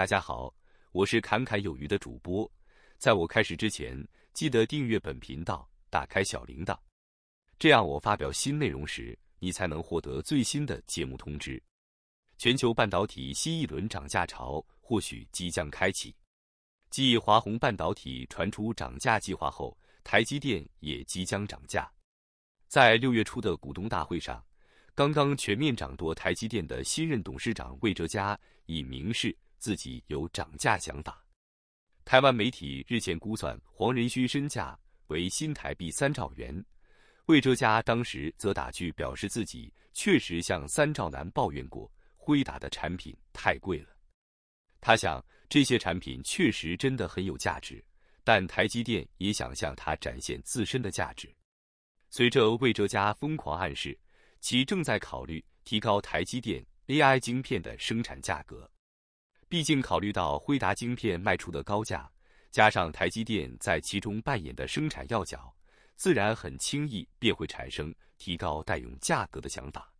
大家好，我是侃侃有余的主播。在我开始之前，记得订阅本频道，打开小铃铛，这样我发表新内容时，你才能获得最新的节目通知。全球半导体新一轮涨价潮或许即将开启。继华虹半导体传出涨价计划后，台积电也即将涨价。在六月初的股东大会上，刚刚全面掌舵台积电的新任董事长魏哲嘉已明示。自己有涨价想法。台湾媒体日前估算黄仁勋身价为新台币三兆元，魏哲家当时则打趣表示，自己确实向三兆男抱怨过，辉达的产品太贵了。他想，这些产品确实真的很有价值，但台积电也想向他展现自身的价值。随着魏哲家疯狂暗示，其正在考虑提高台积电 AI 晶片的生产价格。毕竟，考虑到辉达晶片卖出的高价，加上台积电在其中扮演的生产要角，自然很轻易便会产生提高代用价格的想法。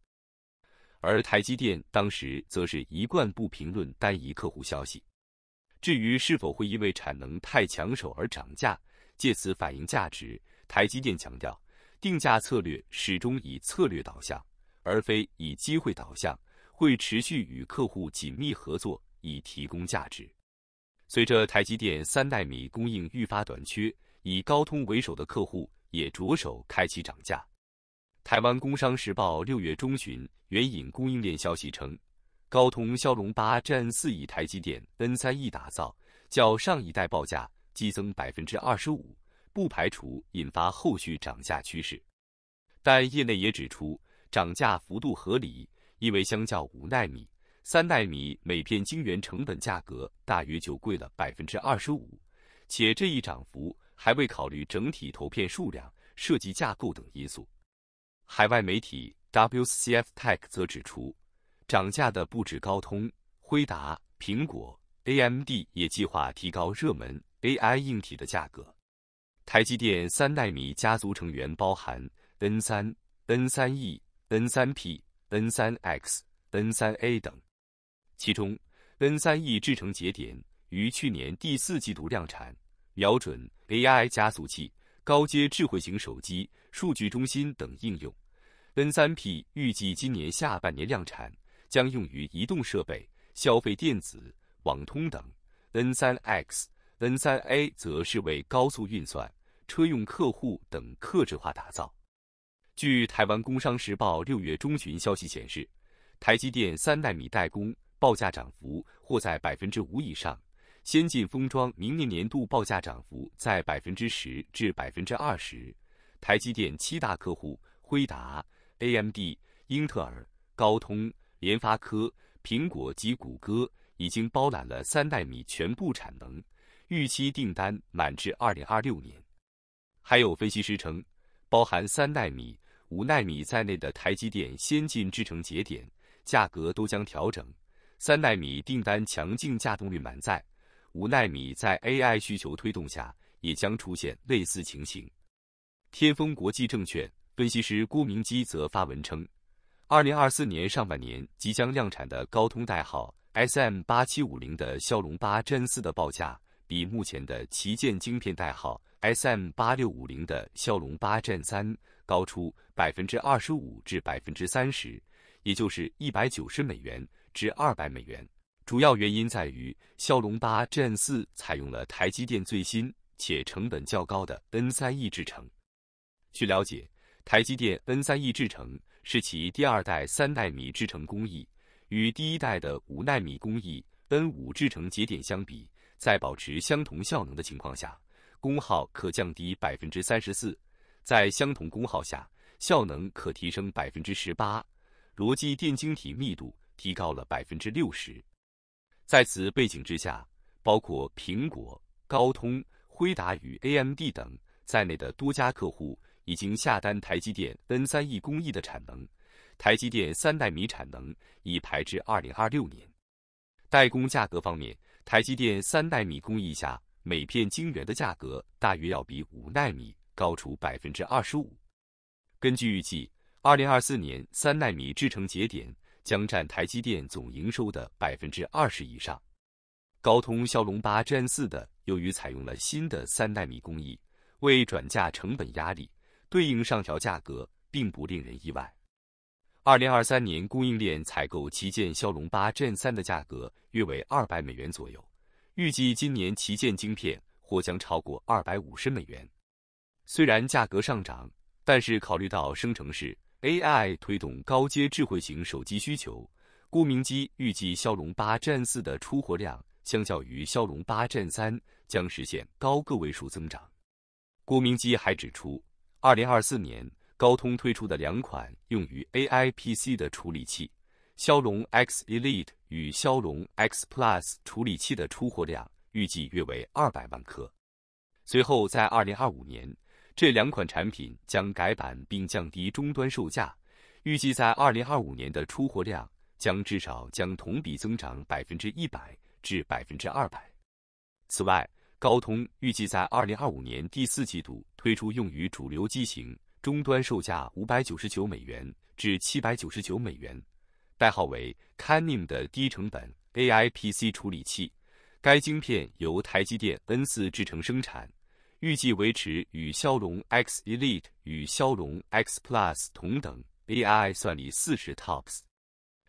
而台积电当时则是一贯不评论单一客户消息。至于是否会因为产能太抢手而涨价，借此反映价值，台积电强调，定价策略始终以策略导向，而非以机会导向，会持续与客户紧密合作。以提供价值。随着台积电三纳米供应愈发短缺，以高通为首的客户也着手开启涨价。台湾《工商时报》六月中旬援引供应链消息称，高通骁龙八占四亿台积电 N 三 E 打造，较上一代报价激增百分之二十五，不排除引发后续涨价趋势。但业内也指出，涨价幅度合理，因为相较五纳米。三纳米每片晶圆成本价格大约就贵了百分之二十五，且这一涨幅还未考虑整体投片数量、设计架构等因素。海外媒体 WCF Tech 则指出，涨价的不止高通、辉达、苹果，AMD 也计划提高热门 AI 硬体的价格。台积电三纳米家族成员包含 N3、N3E、N3P、N3X、N3A 等。其中，N 三 E 制程节点于去年第四季度量产，瞄准 AI 加速器、高阶智慧型手机、数据中心等应用；N 三 P 预计今年下半年量产，将用于移动设备、消费电子、网通等；N 三 X、N 三 A 则是为高速运算、车用客户等客制化打造。据台湾《工商时报》六月中旬消息显示，台积电三纳米代工。报价涨幅或在百分之五以上，先进封装明年年度报价涨幅在百分之十至百分之二十。台积电七大客户辉达、AMD、英特尔、高通、联发科、苹果及谷歌已经包揽了三纳米全部产能，预期订单满至二零二六年。还有分析师称，包含三纳米、五纳米在内的台积电先进制程节点价格都将调整。三纳米订单强劲，价动率满载；五纳米在 AI 需求推动下，也将出现类似情形。天风国际证券分析师郭明基则发文称，二零二四年上半年即将量产的高通代号 SM 八七五零的骁龙八 Gen 四的报价，比目前的旗舰晶片代号 SM 八六五零的骁龙八 Gen 三高出百分之二十五至百分之三十，也就是一百九十美元。至二百美元，主要原因在于骁龙八 Gen 四采用了台积电最新且成本较高的 N 三 E 制程。据了解，台积电 N 三 E 制程是其第二代三纳米制程工艺，与第一代的五纳米工艺 N 五制程节点相比，在保持相同效能的情况下，功耗可降低百分之三十四，在相同功耗下，效能可提升百分之十八，逻辑电晶体密度。提高了百分之六十。在此背景之下，包括苹果、高通、辉达与 AMD 等在内的多家客户已经下单台积电 N3E 工艺的产能。台积电三纳米产能已排至二零二六年。代工价格方面，台积电三纳米工艺下每片晶圆的价格大约要比五纳米高出百分之二十五。根据预计，二零二四年三纳米制程节点。将占台积电总营收的百分之二十以上。高通骁龙八 Gen 四的，由于采用了新的三纳米工艺，为转嫁成本压力，对应上调价格并不令人意外。二零二三年供应链采购旗舰骁龙八 Gen 三的价格约为二百美元左右，预计今年旗舰晶片或将超过二百五十美元。虽然价格上涨，但是考虑到生成式。AI 推动高阶智慧型手机需求，郭明基预计骁龙8 Gen 4的出货量相较于骁龙8 Gen 3将实现高个位数增长。郭明基还指出，2024年高通推出的两款用于 AI PC 的处理器——骁龙 X Elite 与骁龙 X Plus 处理器的出货量预计约为二百万颗。随后在2025年。这两款产品将改版并降低终端售价，预计在二零二五年的出货量将至少将同比增长百分之一百至百分之二百。此外，高通预计在二零二五年第四季度推出用于主流机型终端售价五百九十九美元至七百九十九美元，代号为 c a n n m n 的低成本 AI PC 处理器。该晶片由台积电 N4 制成生产。预计维持与骁龙 X Elite 与骁龙 X Plus 同等 AI 算力40 TOPS。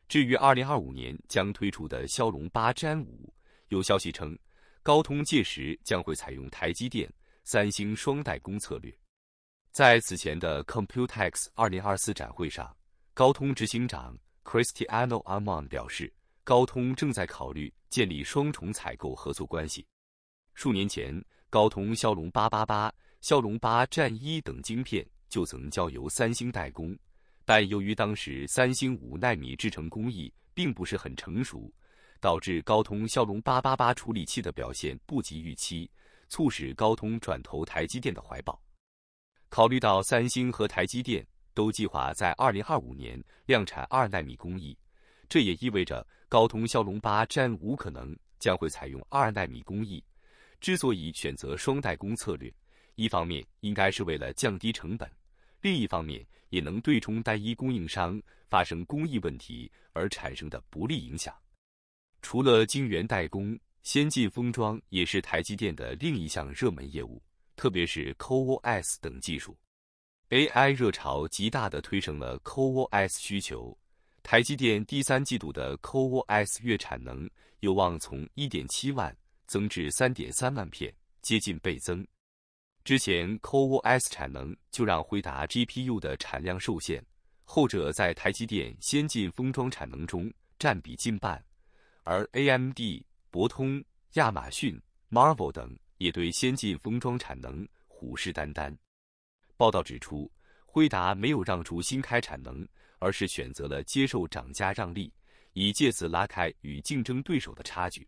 至于2025年将推出的骁龙8 Gen 5，有消息称高通届时将会采用台积电、三星双代工策略。在此前的 Computex 2024展会上，高通执行长 Cristiano Amon 表示，高通正在考虑建立双重采购合作关系。数年前。高通骁龙八八八、骁龙8战一等晶片就曾交由三星代工，但由于当时三星五纳米制程工艺并不是很成熟，导致高通骁龙八八八处理器的表现不及预期，促使高通转投台积电的怀抱。考虑到三星和台积电都计划在2025年量产二纳米工艺，这也意味着高通骁龙8战五可能将会采用二纳米工艺。之所以选择双代工策略，一方面应该是为了降低成本，另一方面也能对冲单一供应商发生工艺问题而产生的不利影响。除了晶圆代工，先进封装也是台积电的另一项热门业务，特别是 CoWoS 等技术。AI 热潮极大的推升了 CoWoS 需求，台积电第三季度的 CoWoS 月产能有望从1.7万。增至三点三万片，接近倍增。之前，COOS 产能就让辉达 GPU 的产量受限，后者在台积电先进封装产能中占比近半。而 AMD、博通、亚马逊、Marvel 等也对先进封装产能虎视眈眈。报道指出，辉达没有让出新开产能，而是选择了接受涨价让利，以借此拉开与竞争对手的差距。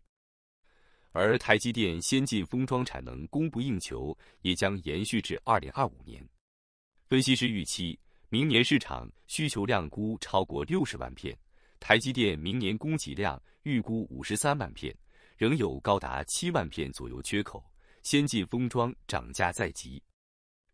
而台积电先进封装产能供不应求，也将延续至二零二五年。分析师预期，明年市场需求量估超过六十万片，台积电明年供给量预估五十三万片，仍有高达七万片左右缺口。先进封装涨价在即。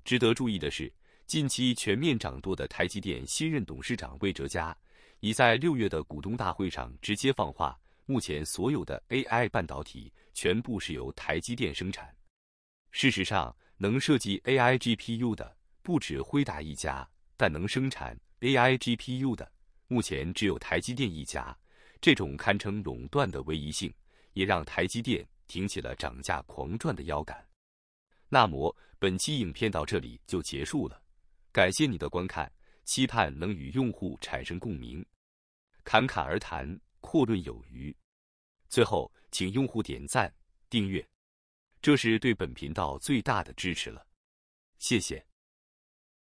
值得注意的是，近期全面掌舵的台积电新任董事长魏哲嘉，已在六月的股东大会上直接放话。目前所有的 AI 半导体全部是由台积电生产。事实上，能设计 AI GPU 的不止辉达一家，但能生产 AI GPU 的目前只有台积电一家。这种堪称垄断的唯一性，也让台积电挺起了涨价狂赚的腰杆。那么，本期影片到这里就结束了，感谢你的观看，期盼能与用户产生共鸣，侃侃而谈，阔论有余。最后，请用户点赞、订阅，这是对本频道最大的支持了，谢谢。